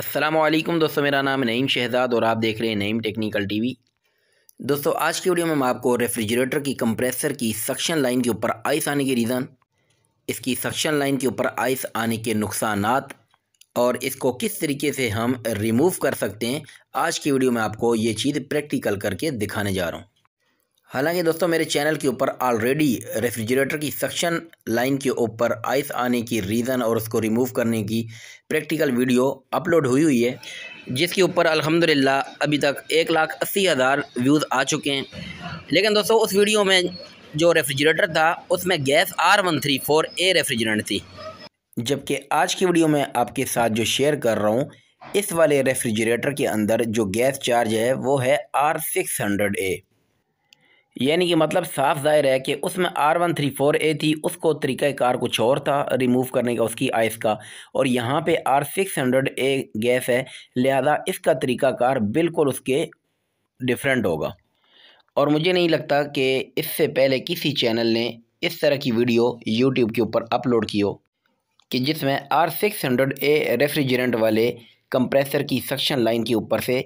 असलम दोस्तों मेरा नाम नईम शहजाद और आप देख रहे हैं नईम टेक्निकल टीवी दोस्तों आज की वीडियो में मैं आपको रेफ्रिजरेटर की कंप्रेसर की सक्शन लाइन के ऊपर आइस आने के रीज़न इसकी सक्शन लाइन के ऊपर आइस आने के नुकसान और इसको किस तरीके से हम रिमूव कर सकते हैं आज की वीडियो में आपको ये चीज़ प्रैक्टिकल करके दिखाने जा रहा हूँ हालांकि दोस्तों मेरे चैनल के ऊपर ऑलरेडी रेफ्रिजरेटर की सक्शन लाइन के ऊपर आइस आने की रीज़न और उसको रिमूव करने की प्रैक्टिकल वीडियो अपलोड हुई हुई है जिसके ऊपर अल्हम्दुलिल्लाह अभी तक एक लाख अस्सी हज़ार व्यूज़ आ चुके हैं लेकिन दोस्तों उस वीडियो में जो रेफ्रिजरेटर था उसमें gas R one three four A refrigerant थी जबकि आज की वीडियो में आपके साथ जो शेयर कर रहा हूँ इस वाले रेफ्रिजरेटर के अंदर जो गैस चार्ज है वो है आर सिक्स हंड्रेड ए यानी कि मतलब साफ जाहिर है कि उसमें R one three four A थी उसको तरीक़ाकार कुछ और था रिमूव करने का उसकी आइस का और यहाँ पे R six hundred A gas है लिहाजा इसका तरीक़ाकार बिल्कुल उसके डिफरेंट होगा और मुझे नहीं लगता कि इससे पहले किसी चैनल ने इस तरह की वीडियो यूट्यूब के ऊपर अपलोड की हो कि जिसमें R six hundred A refrigerant वाले कंप्रेसर की सक्शन लाइन के ऊपर से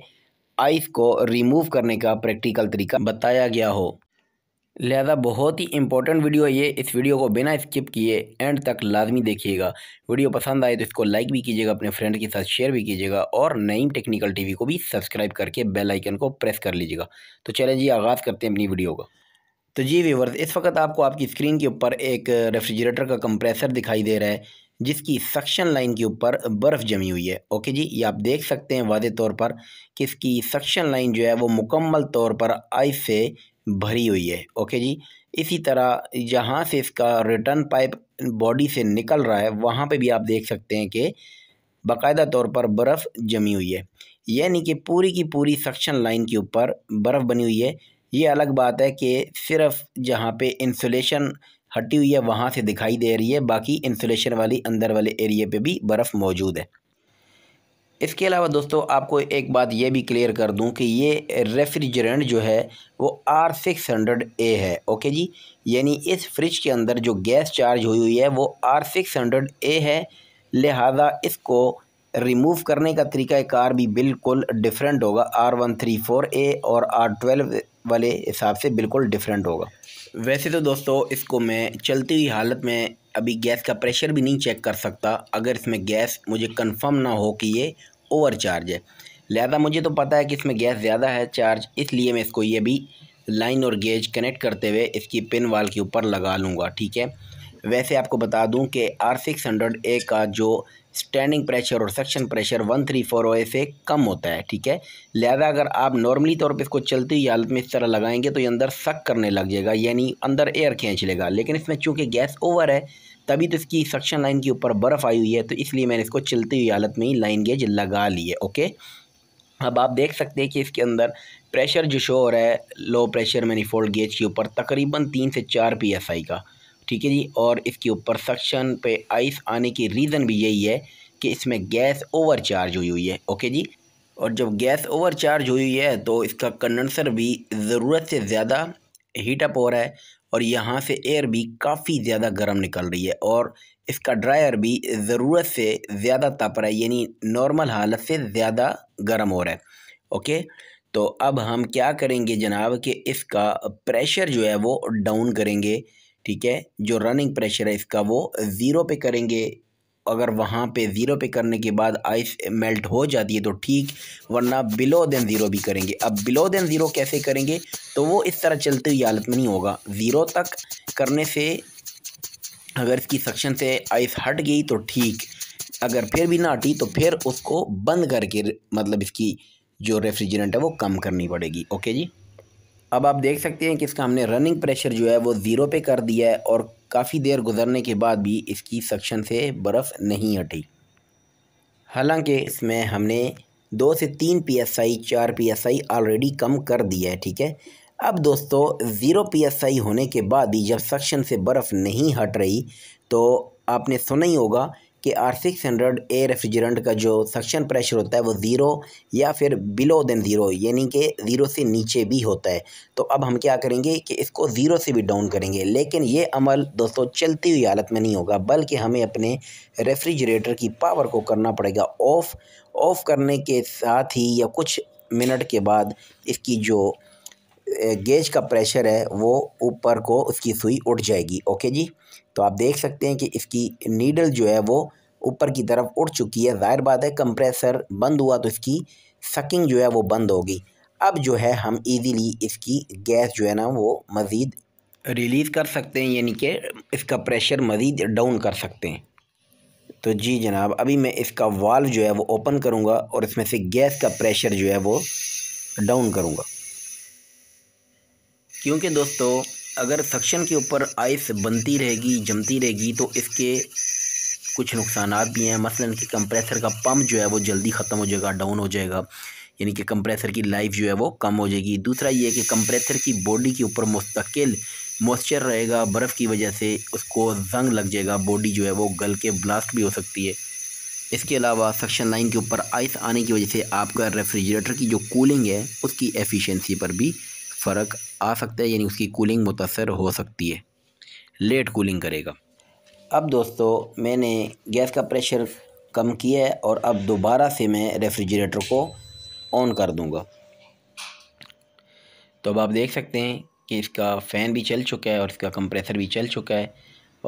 आइस को रिमूव करने का प्रैक्टिकल तरीका बताया गया हो लिहाजा बहुत ही इंपॉर्टेंट वीडियो है ये इस वीडियो को बिना स्किप किए एंड तक लाजमी देखिएगा वीडियो पसंद आए तो इसको लाइक भी कीजिएगा अपने फ्रेंड के साथ शेयर भी कीजिएगा और नई टेक्निकल टी को भी सब्सक्राइब करके बेल आइकन को प्रेस कर लीजिएगा तो चले जी आगाज़ करते हैं अपनी वीडियो का तो जी वीवर्स इस वक्त आपको आपकी स्क्रीन के ऊपर एक रेफ्रिजरेटर का कंप्रेसर दिखाई दे रहा है जिसकी सक्शन लाइन के ऊपर बर्फ़ जमी हुई है ओके जी ये आप देख सकते हैं वादे तौर पर कि इसकी सक्शन लाइन जो है वो मुकम्मल तौर पर आइस से भरी हुई है ओके जी इसी तरह जहाँ से इसका रिटर्न पाइप बॉडी से निकल रहा है वहाँ पे भी आप देख सकते हैं कि बाकायदा तौर पर बर्फ़ जमी हुई है यानी कि पूरी की पूरी सक्शन लाइन के ऊपर बर्फ़ बनी हुई है ये अलग बात है कि सिर्फ जहाँ पे इंसुलेशन हटी हुई है वहाँ से दिखाई दे रही है बाकी इंसुलेशन वाली अंदर वाले एरिए पे भी बर्फ़ मौजूद है इसके अलावा दोस्तों आपको एक बात यह भी क्लियर कर दूं कि ये रेफ्रिजरेंट जो है वो आर सिक्स हंड्रेड ए है ओके जी यानी इस फ्रिज के अंदर जो गैस चार्ज हुई हुई है वो आर सिक्स हंड्रेड ए है लिहाजा इसको रिमूव करने का तरीका कार भी बिल्कुल डिफरेंट होगा R one three four A और आर ट्वेल्व वाले हिसाब से बिल्कुल डिफरेंट होगा वैसे तो दोस्तों इसको मैं चलती हुई हालत में अभी गैस का प्रेशर भी नहीं चेक कर सकता अगर इसमें गैस मुझे कंफर्म ना हो कि ये ओवर चार्ज है लिहाजा मुझे तो पता है कि इसमें गैस ज़्यादा है चार्ज इसलिए मैं इसको ये भी लाइन और गेज कनेक्ट करते हुए इसकी पिन वाल के ऊपर लगा लूँगा ठीक है वैसे आपको बता दूँ कि आर सिक्स हंड्रेड ए का जो स्टैंडिंग प्रेशर और suction pressure one three four O से कम होता है ठीक है लिहाजा अगर आप नॉर्मली तौर पर इसको चलती हुई हालत में इस तरह लगाएंगे तो ये अंदर सक करने लग जाएगा यानी अंदर एयर खींच लेगा लेकिन इसमें चूँकि गैस ओवर है तभी तो इसकी सक्शन लाइन के ऊपर बर्फ़ आई हुई है तो इसलिए मैंने इसको चलती हुई हालत में ही लाइन गेज लगा ली है ओके अब आप देख सकते हैं कि इसके अंदर प्रेशर जो शो हो रहा है लो प्रेशर मैनीफोल्ड गेज के ऊपर तकरीबन तीन से चार पी का ठीक है जी और इसके ऊपर सक्शन पे आइस आने की रीज़न भी यही है कि इसमें गैस ओवर चार्ज हुई हुई है ओके जी और जब गैस ओवर चार्ज हुई हुई है तो इसका कंडेंसर भी ज़रूरत से ज़्यादा हीटअप हो रहा है और यहाँ से एयर भी काफ़ी ज़्यादा गर्म निकल रही है और इसका ड्रायर भी ज़रूरत से ज़्यादा तप रहा है यानी नॉर्मल हालत से ज़्यादा गर्म हो रहा है ओके तो अब हम क्या करेंगे जनाब कि इसका प्रेशर जो है वो डाउन करेंगे ठीक है जो रनिंग प्रेशर है इसका वो ज़ीरो पे करेंगे अगर वहाँ पे ज़ीरो पे करने के बाद आइस मेल्ट हो जाती है तो ठीक वरना बिलो देन ज़ीरो भी करेंगे अब बिलो देन ज़ीरो कैसे करेंगे तो वो इस तरह चलते हुई हालत में नहीं होगा ज़ीरो तक करने से अगर इसकी सक्शन से आइस हट गई तो ठीक अगर फिर भी ना हटी तो फिर उसको बंद करके मतलब इसकी जो रेफ्रिजरेंट है वो कम करनी पड़ेगी ओके जी अब आप देख सकते हैं कि इसका हमने रनिंग प्रेशर जो है वो ज़ीरो पे कर दिया है और काफ़ी देर गुजरने के बाद भी इसकी सक्शन से बर्फ़ नहीं हटी हालांकि इसमें हमने दो से तीन पी एस आई चार पी एस आई ऑलरेडी कम कर दिया है ठीक है अब दोस्तों ज़ीरो पी एस आई होने के बाद ही जब सक्शन से बर्फ़ नहीं हट रही तो आपने सुना ही होगा कि R six hundred A refrigerant का जो सक्शन प्रेशर होता है वो ज़ीरो या फिर बिलो देन ज़ीरो यानी कि ज़ीरो से नीचे भी होता है तो अब हम क्या करेंगे कि इसको ज़ीरो से भी डाउन करेंगे लेकिन ये अमल दोस्तों चलती हुई हालत में नहीं होगा बल्कि हमें अपने रेफ्रिजरेटर की पावर को करना पड़ेगा ऑफ़ ऑफ़ करने के साथ ही या कुछ मिनट के बाद इसकी जो गेज का प्रेशर है वो ऊपर को उसकी सुई उठ जाएगी ओके जी तो आप देख सकते हैं कि इसकी नीडल जो है वो ऊपर की तरफ उठ चुकी है ज़ाहिर बात है कंप्रेसर बंद हुआ तो इसकी सकिंग जो है वो बंद होगी अब जो है हम इजीली इसकी गैस जो है ना वो मज़ीद रिलीज़ कर सकते हैं यानी कि इसका प्रेशर मज़ीद डाउन कर सकते हैं तो जी जनाब अभी मैं इसका वाल्व जो है वो ओपन करूँगा और इसमें से गैस का प्रेशर जो है वो डाउन करूँगा क्योंकि दोस्तों अगर सक्शन के ऊपर आइस बनती रहेगी जमती रहेगी तो इसके कुछ नुकसान भी हैं मसलन कि कंप्रेसर का पम्प जो है वो जल्दी ख़त्म हो जाएगा डाउन हो जाएगा यानी कि कंप्रेसर की लाइफ जो है वो कम हो जाएगी दूसरा ये कि कंप्रेसर की बॉडी के ऊपर मुस्तकिल मॉइस्चर रहेगा बर्फ़ की वजह से उसको जंग लग जाएगा बॉडी जो है वो गल के ब्लास्ट भी हो सकती है इसके अलावा सक्शन लाइन के ऊपर आइस आने की वजह से आपका रेफ्रिजरेटर की जो कूलिंग है उसकी एफिशिएंसी पर भी फ़र्क आ सकता है यानी उसकी कूलिंग मुतासर हो सकती है लेट कूलिंग करेगा अब दोस्तों मैंने गैस का प्रेशर कम किया है और अब दोबारा से मैं रेफ्रिजरेटर को ऑन कर दूंगा तो अब आप देख सकते हैं कि इसका फ़ैन भी चल चुका है और इसका कंप्रेसर भी चल चुका है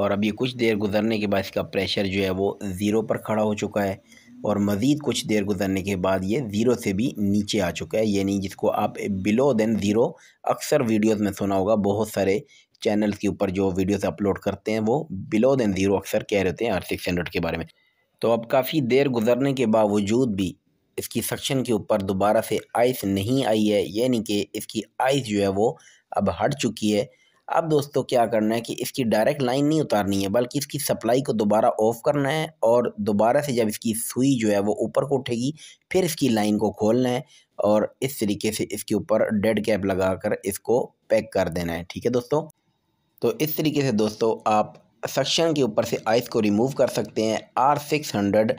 और अभी कुछ देर गुजरने के बाद इसका प्रेशर जो है वो ज़ीरो पर खड़ा हो चुका है और मज़ीद कुछ देर गुजरने के बाद ये ज़ीरो से भी नीचे आ चुका है यानी जिसको आप बिलो देन ज़ीरो अक्सर वीडियोस में सुना होगा बहुत सारे चैनल के ऊपर जो वीडियोस अपलोड करते हैं वो बिलो देन ज़ीरो अक्सर कह रहे हैं आर सिक्स हंड्रेड के बारे में तो अब काफ़ी देर गुजरने के बावजूद भी इसकी सक्शन के ऊपर दोबारा से आइस नहीं आई है यानी कि इसकी आइस जो है वो अब हट चुकी है अब दोस्तों क्या करना है कि इसकी डायरेक्ट लाइन नहीं उतारनी है बल्कि इसकी सप्लाई को दोबारा ऑफ़ करना है और दोबारा से जब इसकी सुई जो है वो ऊपर को उठेगी फिर इसकी लाइन को खोलना है और इस तरीके से इसके ऊपर डेड कैप लगाकर इसको पैक कर देना है ठीक है दोस्तों तो इस तरीके से दोस्तों आप सक्शन के ऊपर से आइस को रिमूव कर सकते हैं R six hundred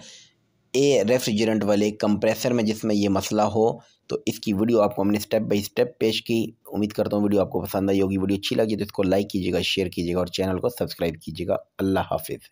A refrigerant वाले कंप्रेसर में जिसमें ये मसला हो तो इसकी वीडियो आपको हमने स्टेप बाय स्टेप पेश की उम्मीद करता हूँ वीडियो आपको पसंद आई होगी वीडियो अच्छी लगी तो इसको लाइक कीजिएगा शेयर कीजिएगा और चैनल को सब्सक्राइब कीजिएगा अल्लाह हाफिज़